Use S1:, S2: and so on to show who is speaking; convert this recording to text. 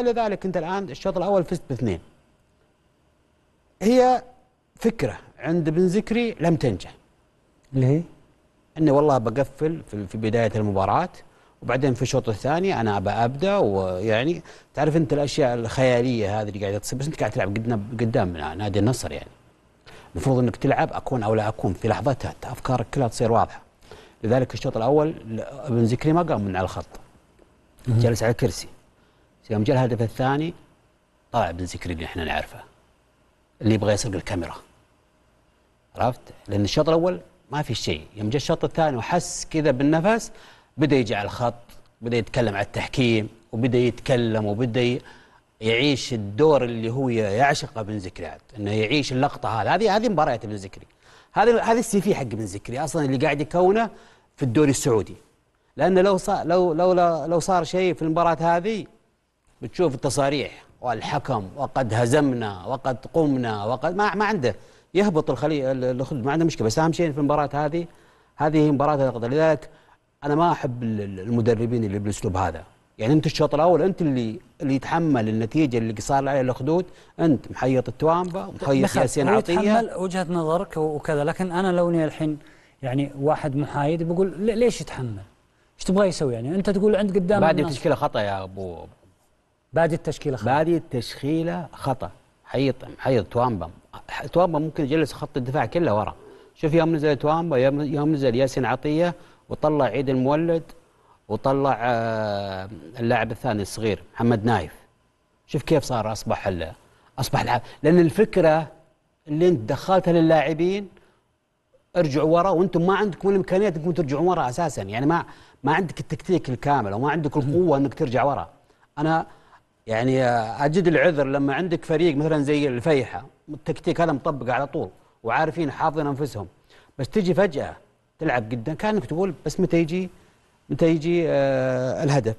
S1: حل ذلك انت الان الشوط الاول فزت باثنين هي فكره عند بن زكري لم تنجح اللي هي اني والله بقفل في بدايه المباراه وبعدين في الشوط الثاني انا ابى ابدا ويعني تعرف انت الاشياء الخياليه هذه اللي قاعده تصير بس انت قاعد تلعب قدام نادي النصر يعني المفروض انك تلعب اكون او لا اكون في لحظتها افكارك كلها تصير واضحه لذلك الشوط الاول ابن زكري ما قام من على الخط جلس على كرسي يوم جاء الهدف الثاني طلع بن زكريا اللي احنا نعرفه اللي يبغى يسرق الكاميرا عرفت؟ لان الشوط الاول ما في شيء يوم جاء الشوط الثاني وحس كذا بالنفس بدا يجي على الخط بدا يتكلم على التحكيم وبدا يتكلم وبدا يعيش الدور اللي هو يعشقه بن زكري انه يعيش اللقطه هذه هذه هذه مباراه بن زكري هذا هذا السي في حق بن زكري اصلا اللي قاعد يكونه في الدوري السعودي لانه لو صار لو لو لو صار شيء في المباراه هذه بتشوف التصاريح والحكم وقد هزمنا وقد قمنا وقد ما ما عنده يهبط الخلي ما عنده مشكله بس اهم شيء في المباراه هذه هذه مباراه لذلك انا ما احب المدربين اللي بالاسلوب هذا يعني انت الشوط الاول انت اللي اللي يتحمل النتيجه اللي صار عليها الخدود انت محيط التوامبا ومحيط ياسين عطيه يتحمل وجهه نظرك وكذا لكن انا لوني الحين يعني واحد محايد بقول ليش يتحمل؟ ايش تبغى يسوي يعني؟ انت تقول عند قدام بعد تشكيله خطا يا ابو بادي التشكيله خطا بادي التشكيله خطا حيط حيط توامبا توامبا ممكن يجلس خط الدفاع كله ورا شوف يوم نزل توامبا يوم نزل ياسين عطيه وطلع عيد المولد وطلع آه، اللاعب الثاني الصغير محمد نايف شوف كيف صار اصبح اصبح لعب لان الفكره اللي انت دخلتها للاعبين ارجعوا ورا وانتم ما عندكم الامكانيات انكم ترجعون ورا اساسا يعني ما ما عندك التكتيك الكامل وما عندك القوه انك ترجع ورا انا يعني اجد العذر لما عندك فريق مثلا زي الفيحة التكتيك هذا مطبق على طول وعارفين حافظين انفسهم بس تجي فجاه تلعب قدام كانك تقول بس متى يجي متى يجي آه الهدف